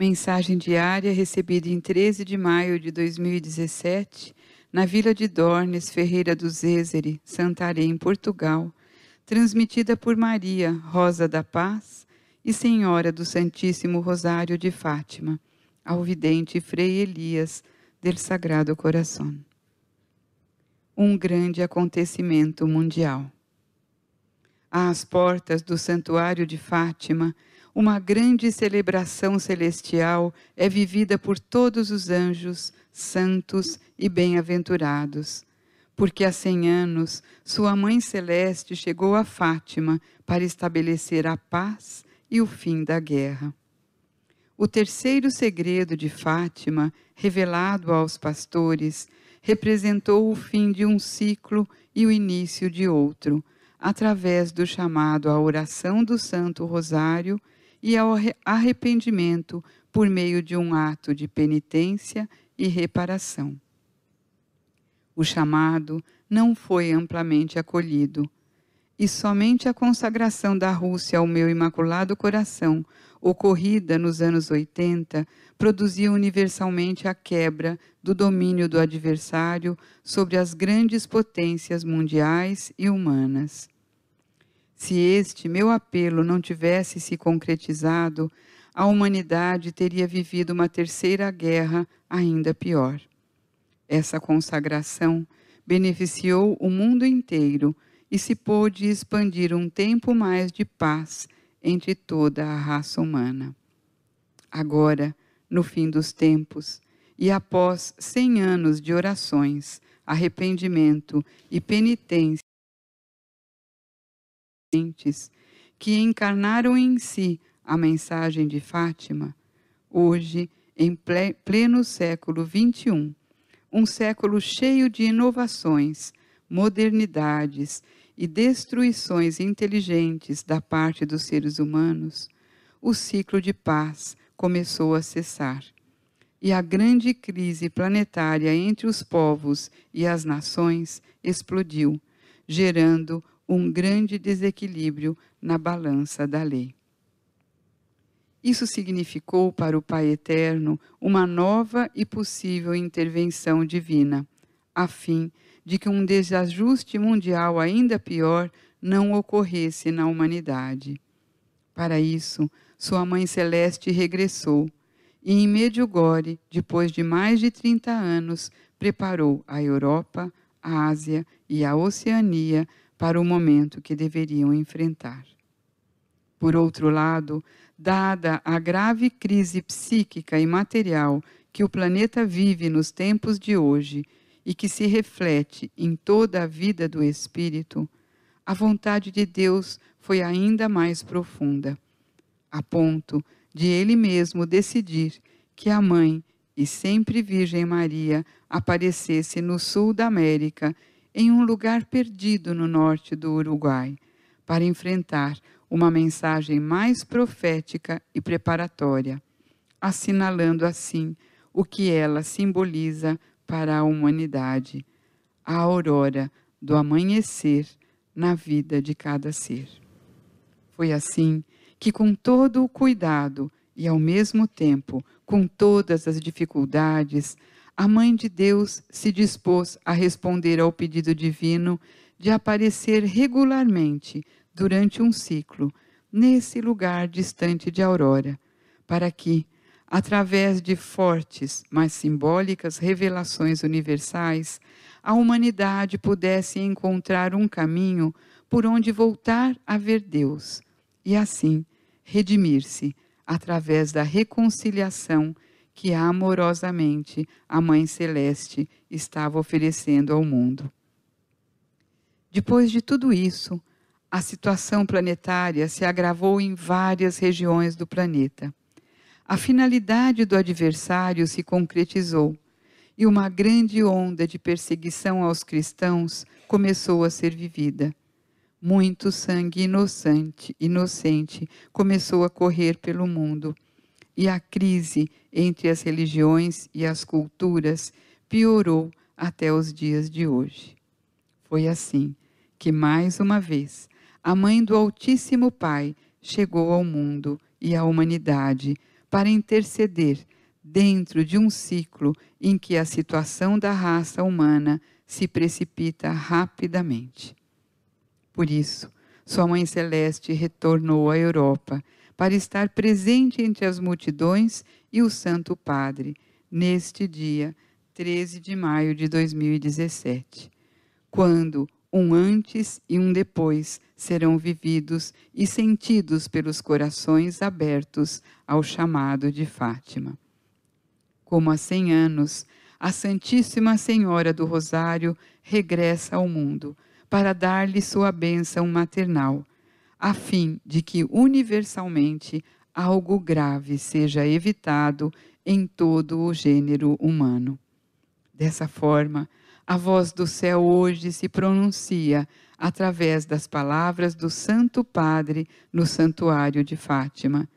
Mensagem diária recebida em 13 de maio de 2017, na Vila de Dornes, Ferreira do Zêzere, Santarém, Portugal, transmitida por Maria, Rosa da Paz e Senhora do Santíssimo Rosário de Fátima, ao vidente Frei Elias, del Sagrado Coração. Um grande acontecimento mundial. Às portas do Santuário de Fátima, uma grande celebração celestial é vivida por todos os anjos, santos e bem-aventurados. Porque há cem anos sua mãe celeste chegou a Fátima para estabelecer a paz e o fim da guerra. O terceiro segredo de Fátima, revelado aos pastores, representou o fim de um ciclo e o início de outro, através do chamado à oração do Santo Rosário e ao arrependimento por meio de um ato de penitência e reparação. O chamado não foi amplamente acolhido, e somente a consagração da Rússia ao meu Imaculado Coração, ocorrida nos anos 80, produziu universalmente a quebra do domínio do adversário sobre as grandes potências mundiais e humanas. Se este meu apelo não tivesse se concretizado, a humanidade teria vivido uma terceira guerra ainda pior. Essa consagração beneficiou o mundo inteiro e se pôde expandir um tempo mais de paz entre toda a raça humana. Agora, no fim dos tempos, e após cem anos de orações, arrependimento e penitência, que encarnaram em si a mensagem de Fátima, hoje, em pleno século XXI, um século cheio de inovações, modernidades e destruições inteligentes da parte dos seres humanos, o ciclo de paz começou a cessar. E a grande crise planetária entre os povos e as nações explodiu, gerando um grande desequilíbrio na balança da lei. Isso significou para o Pai Eterno uma nova e possível intervenção divina, a fim de que um desajuste mundial ainda pior não ocorresse na humanidade. Para isso, sua mãe celeste regressou e, em Medjugorje, depois de mais de 30 anos, preparou a Europa, a Ásia e a Oceania para o momento que deveriam enfrentar. Por outro lado, dada a grave crise psíquica e material que o planeta vive nos tempos de hoje e que se reflete em toda a vida do espírito, a vontade de Deus foi ainda mais profunda, a ponto de ele mesmo decidir que a mãe e sempre Virgem Maria aparecesse no sul da América em um lugar perdido no norte do Uruguai, para enfrentar uma mensagem mais profética e preparatória, assinalando assim o que ela simboliza para a humanidade, a aurora do amanhecer na vida de cada ser. Foi assim que, com todo o cuidado e ao mesmo tempo com todas as dificuldades, a Mãe de Deus se dispôs a responder ao pedido divino de aparecer regularmente durante um ciclo nesse lugar distante de Aurora, para que, através de fortes, mas simbólicas revelações universais, a humanidade pudesse encontrar um caminho por onde voltar a ver Deus e assim redimir-se através da reconciliação que amorosamente a Mãe Celeste estava oferecendo ao mundo. Depois de tudo isso, a situação planetária se agravou em várias regiões do planeta. A finalidade do adversário se concretizou e uma grande onda de perseguição aos cristãos começou a ser vivida. Muito sangue inocente, inocente começou a correr pelo mundo e a crise entre as religiões e as culturas piorou até os dias de hoje. Foi assim que, mais uma vez, a mãe do Altíssimo Pai chegou ao mundo e à humanidade para interceder dentro de um ciclo em que a situação da raça humana se precipita rapidamente. Por isso, sua mãe celeste retornou à Europa para estar presente entre as multidões e o Santo Padre, neste dia 13 de maio de 2017, quando um antes e um depois serão vividos e sentidos pelos corações abertos ao chamado de Fátima. Como há 100 anos, a Santíssima Senhora do Rosário regressa ao mundo para dar-lhe sua bênção maternal a fim de que universalmente algo grave seja evitado em todo o gênero humano. Dessa forma, a voz do céu hoje se pronuncia através das palavras do Santo Padre no Santuário de Fátima,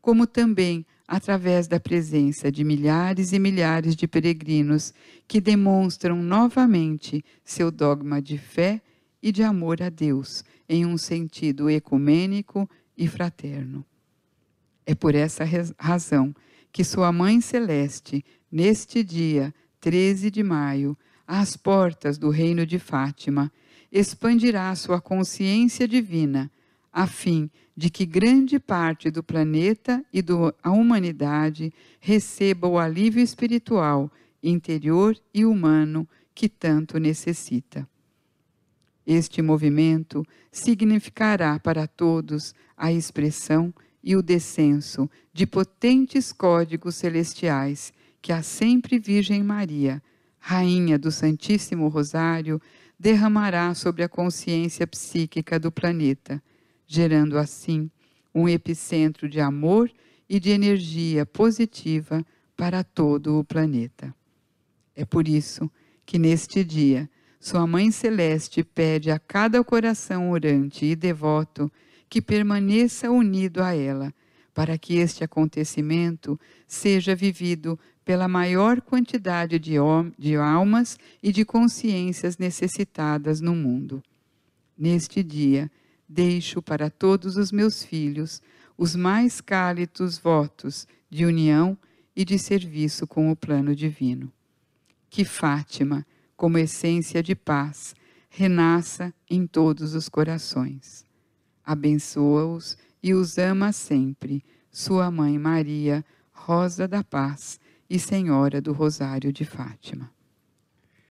como também através da presença de milhares e milhares de peregrinos que demonstram novamente seu dogma de fé e e de amor a Deus, em um sentido ecumênico e fraterno. É por essa razão que sua Mãe Celeste, neste dia, 13 de maio, às portas do reino de Fátima, expandirá sua consciência divina, a fim de que grande parte do planeta e da humanidade receba o alívio espiritual, interior e humano que tanto necessita. Este movimento significará para todos a expressão e o descenso de potentes códigos celestiais que a sempre Virgem Maria, Rainha do Santíssimo Rosário, derramará sobre a consciência psíquica do planeta, gerando assim um epicentro de amor e de energia positiva para todo o planeta. É por isso que neste dia sua Mãe Celeste pede a cada coração orante e devoto que permaneça unido a ela, para que este acontecimento seja vivido pela maior quantidade de, de almas e de consciências necessitadas no mundo. Neste dia, deixo para todos os meus filhos os mais cálidos votos de união e de serviço com o plano divino. Que Fátima, como essência de paz, renasça em todos os corações. Abençoa-os e os ama sempre, Sua Mãe Maria, Rosa da Paz e Senhora do Rosário de Fátima.